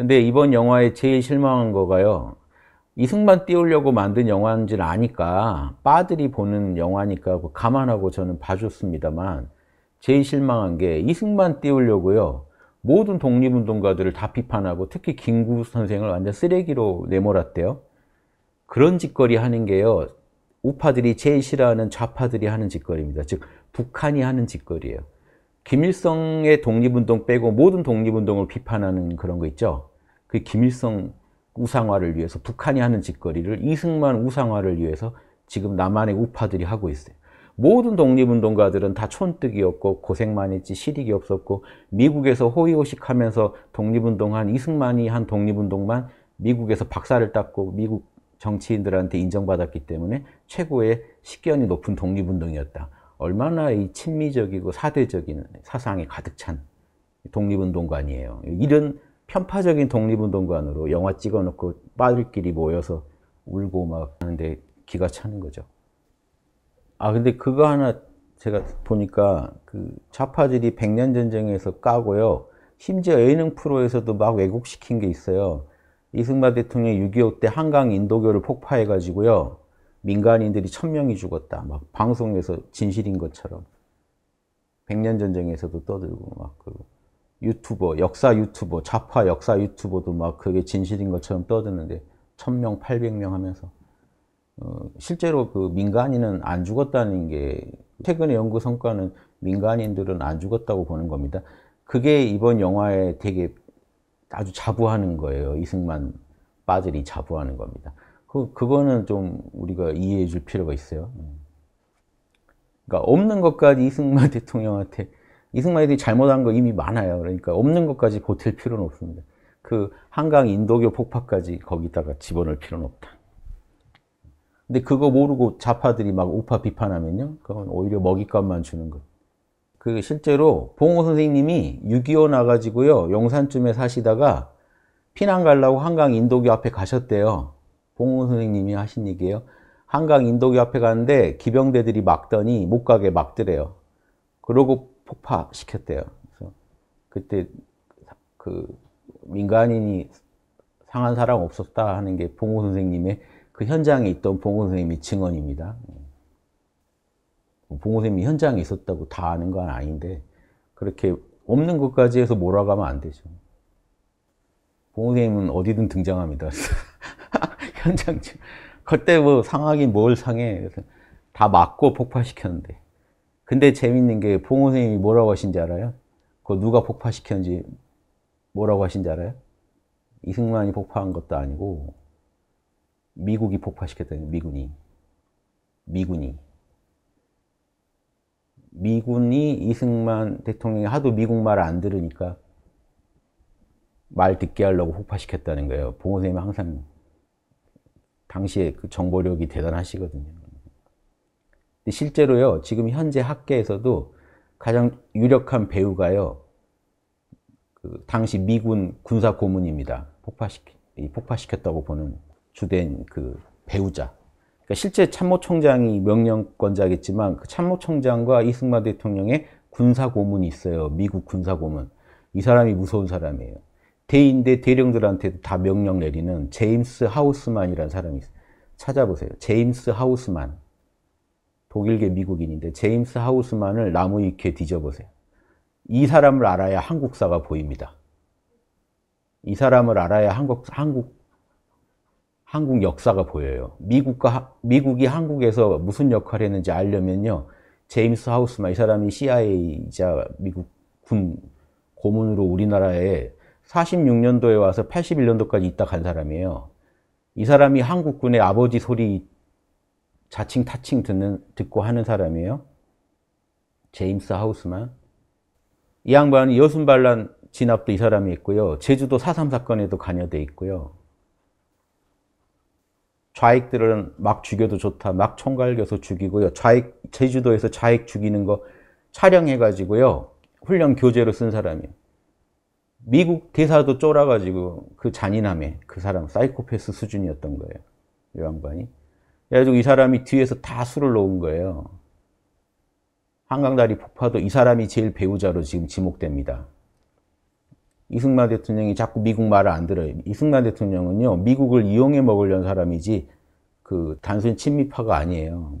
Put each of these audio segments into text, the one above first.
근데 이번 영화에 제일 실망한 거가요. 이승만 띄우려고 만든 영화인 줄 아니까 빠들이 보는 영화니까 그 감안하고 저는 봐줬습니다만 제일 실망한 게 이승만 띄우려고요. 모든 독립운동가들을 다 비판하고 특히 김구 선생을 완전 쓰레기로 내몰았대요. 그런 짓거리 하는 게요. 우파들이 제일 싫어하는 좌파들이 하는 짓거리입니다. 즉 북한이 하는 짓거리예요. 김일성의 독립운동 빼고 모든 독립운동을 비판하는 그런 거 있죠. 그 김일성 우상화를 위해서 북한이 하는 짓거리를 이승만 우상화를 위해서 지금 남한의 우파들이 하고 있어요. 모든 독립운동가들은 다 촌뜨기였고 고생만 했지 실익이 없었고 미국에서 호의호식하면서 독립운동한 이승만이 한 독립운동만 미국에서 박사를 땄고 미국 정치인들한테 인정받았기 때문에 최고의 식견이 높은 독립운동이었다. 얼마나 이 친미적이고 사대적인 사상이 가득 찬 독립운동관이에요. 이런 편파적인 독립운동관으로 영화 찍어놓고 빠들끼리 모여서 울고 막 하는데 기가 차는 거죠. 아 근데 그거 하나 제가 보니까 그 좌파들이 백년 전쟁에서 까고요. 심지어 예능 프로에서도 막 왜곡시킨 게 있어요. 이승만 대통령이 6.25 때 한강 인도교를 폭파해가지고요. 민간인들이 천명이 죽었다. 막 방송에서 진실인 것처럼. 백년 전쟁에서도 떠들고 막 그러고. 유튜버, 역사 유튜버, 좌파 역사 유튜버도 막 그게 진실인 것처럼 떠드는데 1000명, 800명 하면서 어, 실제로 그 민간인은 안 죽었다는 게 최근의 연구 성과는 민간인들은 안 죽었다고 보는 겁니다. 그게 이번 영화에 되게 아주 자부하는 거예요. 이승만 빠들이 자부하는 겁니다. 그, 그거는 좀 우리가 이해해 줄 필요가 있어요. 음. 그러니까 없는 것까지 이승만 대통령한테 이승만이 잘못한 거 이미 많아요. 그러니까 없는 것까지 보탤 필요는 없습니다. 그 한강 인도교 폭파까지 거기다가 집어넣을 필요는 없다. 근데 그거 모르고 자파들이막 우파 비판하면요. 그건 오히려 먹잇감만 주는 것. 그 실제로 봉호 선생님이 6.25 나가지고요. 용산쯤에 사시다가 피난 갈라고 한강 인도교 앞에 가셨대요. 봉호 선생님이 하신 얘기예요. 한강 인도교 앞에 가는데 기병대들이 막더니 못 가게 막더래요. 그러고 폭파시켰대요. 그래서 그때 그 민간인이 상한 사람 없었다 하는 게 봉호 선생님의 그 현장에 있던 봉호 선생님의 증언입니다. 뭐 봉호 선생님이 현장에 있었다고 다 아는 건 아닌데 그렇게 없는 것까지 해서 몰아가면 안 되죠. 봉호 선생님은 어디든 등장합니다. 현장 그때 뭐 상하긴 뭘 상해. 그래서 다 맞고 폭파시켰는데. 근데 재밌는 게 봉호 선생님이 뭐라고 하신지 알아요? 그 누가 폭파시켰는지 뭐라고 하신지 알아요? 이승만이 폭파한 것도 아니고 미국이 폭파시켰다는 미군이. 미군이. 미군이 이승만 대통령이 하도 미국 말을 안 들으니까 말 듣게 하려고 폭파시켰다는 거예요. 봉호 선생님은 항상 당시에 그 정보력이 대단하시거든요. 근데 실제로요, 지금 현재 학계에서도 가장 유력한 배우가요, 그 당시 미군 군사 고문입니다. 폭파시키, 폭파시켰다고 보는 주된 그 배우자. 그러니까 실제 참모총장이 명령권자겠지만 그 참모총장과 이승만 대통령의 군사 고문이 있어요. 미국 군사 고문. 이 사람이 무서운 사람이에요. 대인대 대령들한테도 다 명령 내리는 제임스 하우스만이라는 사람이 있어요. 찾아보세요. 제임스 하우스만. 독일계 미국인인데 제임스 하우스만을 나무 위키에 뒤져보세요. 이 사람을 알아야 한국사가 보입니다. 이 사람을 알아야 한국 한국 한국 역사가 보여요. 미국과 미국이 한국에서 무슨 역할을 했는지 알려면요. 제임스 하우스만 이 사람이 CIA이자 미국 군 고문으로 우리나라에 46년도에 와서 81년도까지 있다 간 사람이에요. 이 사람이 한국군의 아버지 소리 자칭 타칭 듣는 듣고 하는 사람이에요. 제임스 하우스만. 이 양반은 여순반란 진압도 이 사람이 있고요. 제주도 4.3 사건에도 관여돼 있고요. 좌익들은 막 죽여도 좋다. 막 총갈겨서 죽이고요. 좌익, 제주도에서 좌익 죽이는 거 촬영해가지고요. 훈련 교재로 쓴 사람이에요. 미국 대사도 쫄아가지고 그 잔인함에 그 사람 사이코패스 수준이었던 거예요. 이 양반이. 그래가지고 이 사람이 뒤에서 다 술을 놓은 거예요. 한강다리 폭파도 이 사람이 제일 배우자로 지금 지목됩니다. 이승만 대통령이 자꾸 미국 말을 안 들어요. 이승만 대통령은요, 미국을 이용해 먹으려는 사람이지, 그, 단순 친미파가 아니에요.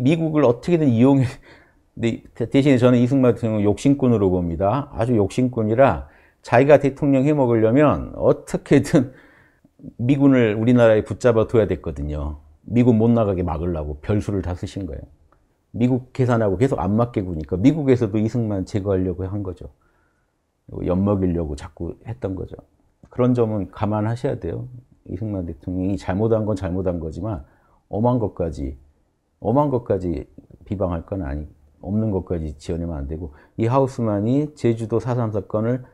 미국을 어떻게든 이용해, 네, 대신에 저는 이승만 대통령은 욕심꾼으로 봅니다. 아주 욕심꾼이라 자기가 대통령 해 먹으려면 어떻게든 미군을 우리나라에 붙잡아 둬야 됐거든요. 미국 못 나가게 막으려고 별수를 다 쓰신 거예요. 미국 계산하고 계속 안 맞게 구니까 미국에서도 이승만 제거하려고 한 거죠. 엿먹이려고 자꾸 했던 거죠. 그런 점은 감안하셔야 돼요. 이승만 대통령이 잘못한 건 잘못한 거지만 엄한 것까지 엄한 것까지 비방할 건 아니 없는 것까지 지어내면 안 되고 이 하우스만이 제주도 사삼 사건을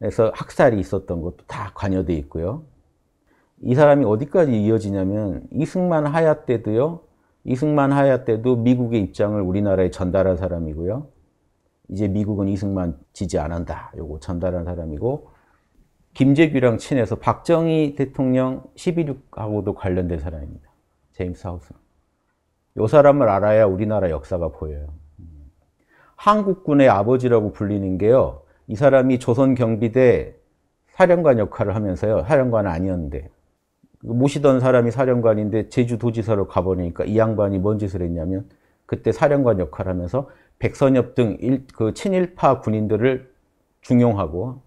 에서 학살이 있었던 것도 다 관여돼 있고요. 이 사람이 어디까지 이어지냐면 이승만 하야 때도요. 이승만 하야 때도 미국의 입장을 우리나라에 전달한 사람이고요. 이제 미국은 이승만 지지 안 한다. 요거 전달한 사람이고 김재규랑 친해서 박정희 대통령 12.6하고도 관련된 사람입니다. 제임스 하우스. 요 사람을 알아야 우리나라 역사가 보여요. 한국군의 아버지라고 불리는 게요. 이 사람이 조선 경비대 사령관 역할을 하면서요. 사령관 은 아니었는데 모시던 사람이 사령관인데 제주도지사로 가보니까이 양반이 뭔 짓을 했냐면 그때 사령관 역할 을 하면서 백선엽 등그 친일파 군인들을 중용하고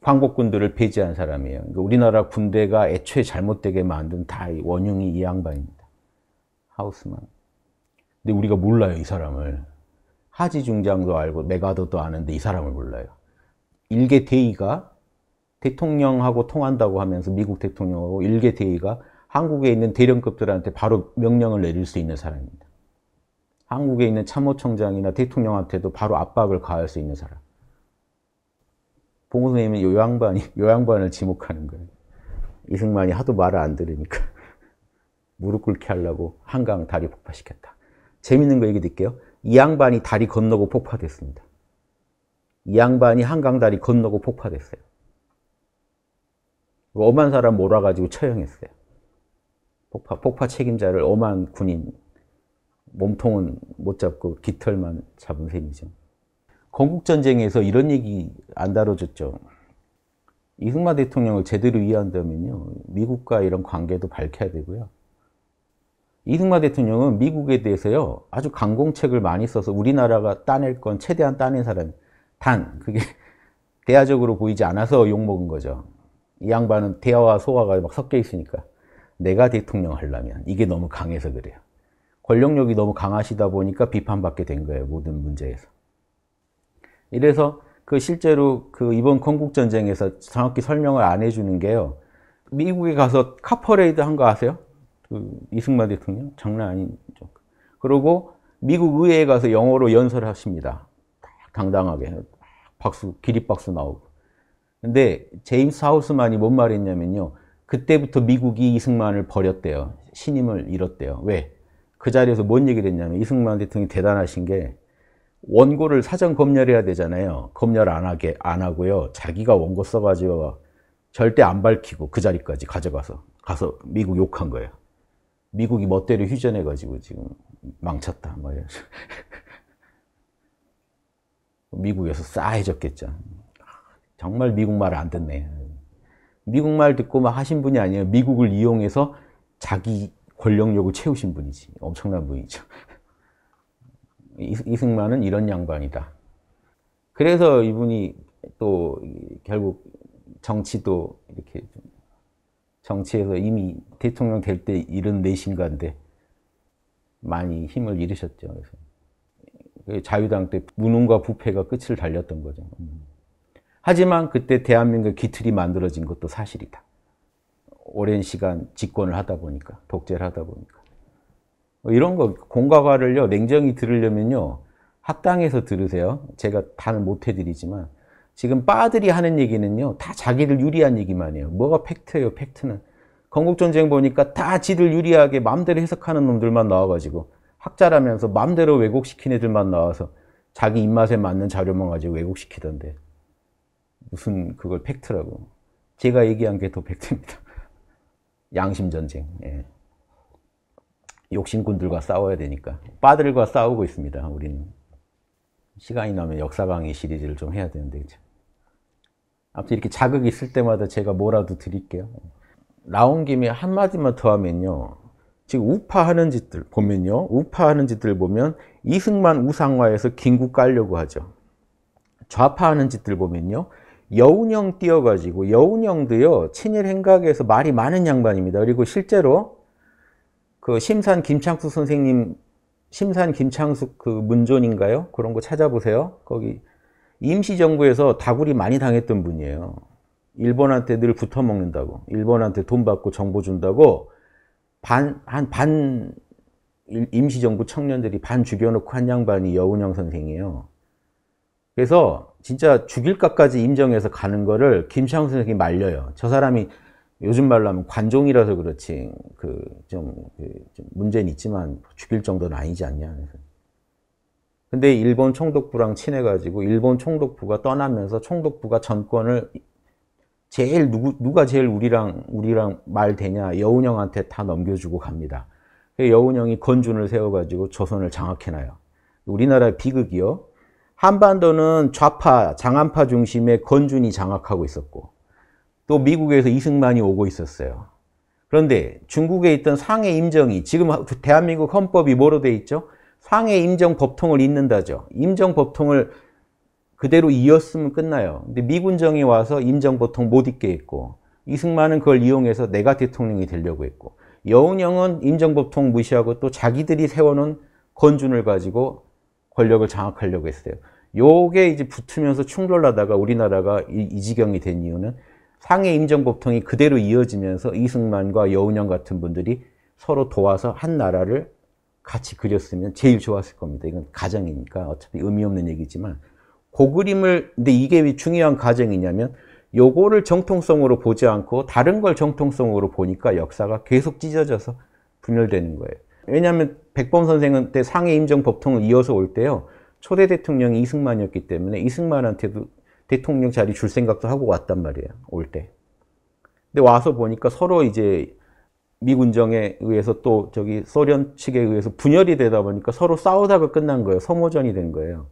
광복군들을 배제한 사람이에요. 그러니까 우리나라 군대가 애초에 잘못되게 만든 다 원흉이 이 양반입니다. 하우스만. 근데 우리가 몰라요, 이 사람을. 하지 중장도 알고 메가도도 아는데 이 사람을 몰라요. 일개 대의가 대통령하고 통한다고 하면서 미국 대통령하고 일개 대위가 한국에 있는 대령급들한테 바로 명령을 내릴 수 있는 사람입니다. 한국에 있는 참모총장이나 대통령한테도 바로 압박을 가할 수 있는 사람. 봉호 선생님은 요 양반이, 요 양반을 지목하는 거예요. 이승만이 하도 말을 안 들으니까 무릎 꿇게 하려고 한강 다리 폭파시켰다. 재밌는 거 얘기 드릴게요. 이 양반이 다리 건너고 폭파됐습니다. 이 양반이 한강 다리 건너고 폭파됐어요. 엄한 사람 몰아가지고 처형했어요. 폭파, 폭파 책임자를 엄한 군인, 몸통은 못 잡고 깃털만 잡은 셈이죠. 건국전쟁에서 이런 얘기 안 다뤄졌죠. 이승만 대통령을 제대로 이해한다면요. 미국과 이런 관계도 밝혀야 되고요. 이승만 대통령은 미국에 대해서요. 아주 강공책을 많이 써서 우리나라가 따낼 건 최대한 따낸 사람. 단, 그게 대화적으로 보이지 않아서 욕먹은 거죠. 이 양반은 대화와 소화가 막 섞여 있으니까 내가 대통령 하려면 이게 너무 강해서 그래요. 권력력이 너무 강하시다 보니까 비판받게 된 거예요. 모든 문제에서. 이래서 그 실제로 그 이번 건국전쟁에서 정확히 설명을 안 해주는 게요. 미국에 가서 카퍼레이드 한 거 아세요? 그 이승만 대통령? 장난 아니죠. 그리고 미국 의회에 가서 영어로 연설을 하십니다. 당당하게. 박수, 기립박수 나오고. 근데 제임스 하우스만이 뭔 말했냐면요. 그때부터 미국이 이승만을 버렸대요. 신임을 잃었대요. 왜? 그 자리에서 뭔 얘기를 했냐면 이승만 대통령이 대단하신 게 원고를 사전 검열해야 되잖아요. 검열 안 하게 안 하고요. 자기가 원고 써가지고 절대 안 밝히고 그 자리까지 가져가서 가서 미국 욕한 거예요. 미국이 멋대로 휴전해가지고 지금 망쳤다. 뭐 미국에서 싸해졌겠죠. 정말 미국 말을 안 듣네. 미국 말 듣고 막 하신 분이 아니에요. 미국을 이용해서 자기 권력욕을 채우신 분이지. 엄청난 분이죠. 이승만은 이런 양반이다. 그래서 이분이 또 결국 정치도 이렇게 정치에서 이미 대통령 될 때 이런 내신가인데 많이 힘을 잃으셨죠. 그래서 그 자유당 때 무능과 부패가 끝을 달렸던 거죠. 음. 하지만 그때 대한민국 의 기틀이 만들어진 것도 사실이다. 오랜 시간 집권을 하다 보니까, 독재를 하다 보니까. 뭐 이런 거, 공과과를요, 냉정히 들으려면요, 합당해서 들으세요. 제가 다는 못 해드리지만, 지금 빠들이 하는 얘기는요, 다 자기들 유리한 얘기만 해요. 뭐가 팩트예요, 팩트는. 건국전쟁 보니까 다 지들 유리하게 마음대로 해석하는 놈들만 나와가지고, 학자라면서 마음대로 왜곡시킨 애들만 나와서, 자기 입맛에 맞는 자료만 가지고 왜곡시키던데. 무슨 그걸 팩트라고. 제가 얘기한 게 더 팩트입니다. 양심전쟁. 예. 욕심꾼들과 싸워야 되니까. 빠들과 싸우고 있습니다, 우리는. 시간이 나면 역사 강의 시리즈를 좀 해야 되는데. 그쵸? 아무튼 이렇게 자극이 있을 때마다 제가 뭐라도 드릴게요. 나온 김에 한마디만 더 하면요. 지금 우파하는 짓들 보면요. 우파하는 짓들 보면 이승만 우상화해서 긴급 깔려고 하죠. 좌파하는 짓들 보면요. 여운형 띄어가지고 여운형도요 친일 행각에서 말이 많은 양반입니다. 그리고 실제로 그 심산 김창수 선생님 심산 김창수그 문존인가요? 그런 거 찾아보세요. 거기 임시정부에서 다굴이 많이 당했던 분이에요. 일본한테 늘 붙어먹는다고 일본한테 돈 받고 정보 준다고 반 한 반 임시정부 청년들이 반 죽여놓고 한 양반이 여운형 선생이에요. 그래서 진짜 죽일것까지 임정해서 가는 거를 김창훈 선생이 말려요. 저 사람이 요즘 말로 하면 관종이라서 그렇지 그 좀 그 좀 문제는 있지만 죽일 정도는 아니지 않냐. 근데 일본 총독부랑 친해가지고 일본 총독부가 떠나면서 총독부가 전권을 제일 누구 누가 제일 우리랑 우리랑 말 되냐 여운형한테 다 넘겨주고 갑니다. 그 여운형이 건준을 세워가지고 조선을 장악해놔요. 우리나라의 비극이요. 한반도는 좌파, 장안파 중심의 건준이 장악하고 있었고 또 미국에서 이승만이 오고 있었어요. 그런데 중국에 있던 상해 임정이 지금 대한민국 헌법이 뭐로 돼 있죠? 상해 임정 법통을 잇는다죠. 임정 법통을 그대로 이었으면 끝나요. 근데 미군정이 와서 임정 법통 못 잇게 했고 이승만은 그걸 이용해서 내가 대통령이 되려고 했고 여운형은 임정 법통 무시하고 또 자기들이 세워놓은 건준을 가지고 권력을 장악하려고 했어요. 요게 이제 붙으면서 충돌하다가 우리나라가 이, 이 지경이 된 이유는 상해 임정보통이 그대로 이어지면서 이승만과 여운형 같은 분들이 서로 도와서 한 나라를 같이 그렸으면 제일 좋았을 겁니다. 이건 가정이니까 어차피 의미 없는 얘기지만 그 그림을 근데 이게 왜 중요한 가정이냐면 요거를 정통성으로 보지 않고 다른 걸 정통성으로 보니까 역사가 계속 찢어져서 분열되는 거예요. 왜냐하면 백범 선생은 때 상해 임정 법통을 이어서 올 때요. 초대 대통령이 이승만이었기 때문에 이승만한테도 대통령 자리 줄 생각도 하고 왔단 말이에요. 올 때. 근데 와서 보니까 서로 이제 미군정에 의해서 또 저기 소련 측에 의해서 분열이 되다 보니까 서로 싸우다가 끝난 거예요. 소모전이 된 거예요.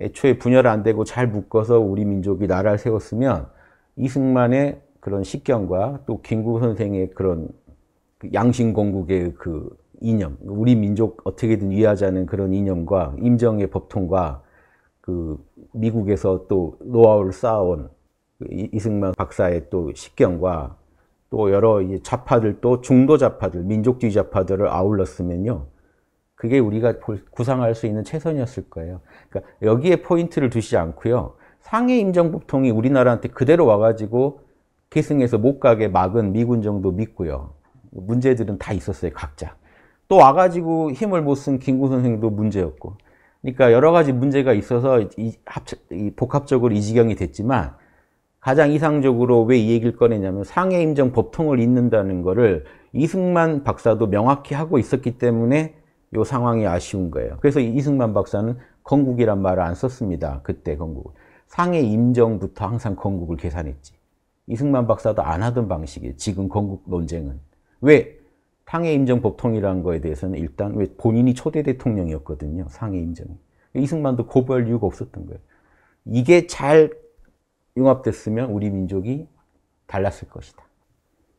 애초에 분열 안 되고 잘 묶어서 우리 민족이 나라를 세웠으면 이승만의 그런 식견과 또 김구 선생의 그런 그 양심 공국의 그 이념, 우리 민족 어떻게든 위하자는 그런 이념과 임정의 법통과 그 미국에서 또 노하우를 쌓아온 그 이승만 박사의 또 식견과 또 여러 좌파들 또 중도 좌파들, 민족주의 좌파들을 아울렀으면요. 그게 우리가 구상할 수 있는 최선이었을 거예요. 그러니까 여기에 포인트를 두시지 않고요. 상해 임정법통이 우리나라한테 그대로 와가지고 계승해서 못 가게 막은 미군 정도 믿고요. 문제들은 다 있었어요, 각자. 또 와가지고 힘을 못 쓴 김구 선생도 문제였고 그러니까 여러 가지 문제가 있어서 이, 합체, 이 복합적으로 이 지경이 됐지만 가장 이상적으로 왜 이 얘기를 꺼내냐면 상해 임정 법통을 잇는다는 거를 이승만 박사도 명확히 하고 있었기 때문에 이 상황이 아쉬운 거예요. 그래서 이승만 박사는 건국이란 말을 안 썼습니다. 그때 건국. 을 상해 임정부터 항상 건국을 계산했지. 이승만 박사도 안 하던 방식이에요. 지금 건국 논쟁은. 왜? 상해 임정 복통이라는 거에 대해서는 일단 왜 본인이 초대 대통령이었거든요. 상해 임정 그러니까 이승만도 고부할 이유가 없었던 거예요. 이게 잘 융합됐으면 우리 민족이 달랐을 것이다.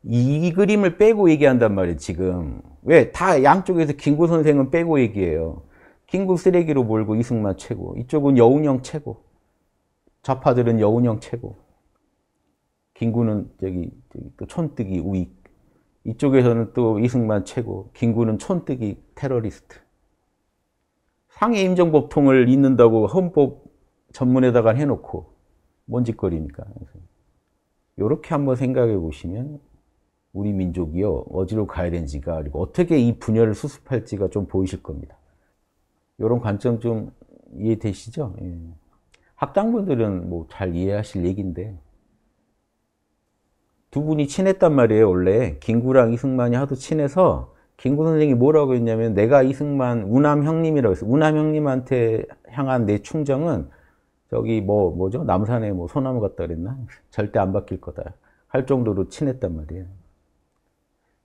이 그림을 빼고 얘기한단 말이에요, 지금. 왜? 다 양쪽에서 김구 선생은 빼고 얘기해요. 김구 쓰레기로 몰고 이승만 최고. 이쪽은 여운형 최고. 좌파들은 여운형 최고. 김구는 저기, 저기 또 촌뜨기 우익. 이쪽에서는 또 이승만 최고, 김구는 촌뜨기 테러리스트. 상해 임정법통을 잇는다고 헌법 전문에다가 해놓고 뭔짓거리니까 이렇게 한번 생각해 보시면 우리 민족이요 어디로 가야 되는지가 그리고 어떻게 이분열을 수습할지가 좀 보이실 겁니다. 이런 관점 좀 이해되시죠? 예. 학장분들은 뭐 잘 이해하실 얘기인데 두 분이 친했단 말이에요 원래 김구랑 이승만이 하도 친해서 김구 선생이 뭐라고 했냐면 내가 이승만 우남 형님이라고 했어 우남 형님한테 향한 내 충정은 저기 뭐 뭐죠 남산에 뭐 소나무 같다 그랬나 절대 안 바뀔 거다 할 정도로 친했단 말이에요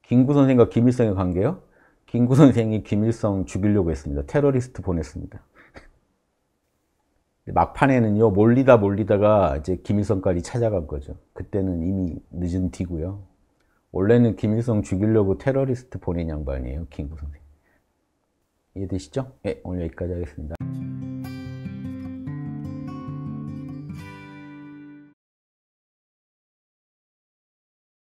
김구 선생과 김일성의 관계요 김구 선생이 김일성 죽이려고 했습니다 테러리스트 보냈습니다 막판에는요 몰리다 몰리다가 이제 김일성까지 찾아간 거죠. 그때는 이미 늦은 뒤고요. 원래는 김일성 죽이려고 테러리스트 보낸 양반이에요, 김구 선생. 이해되시죠? 네, 오늘 여기까지 하겠습니다.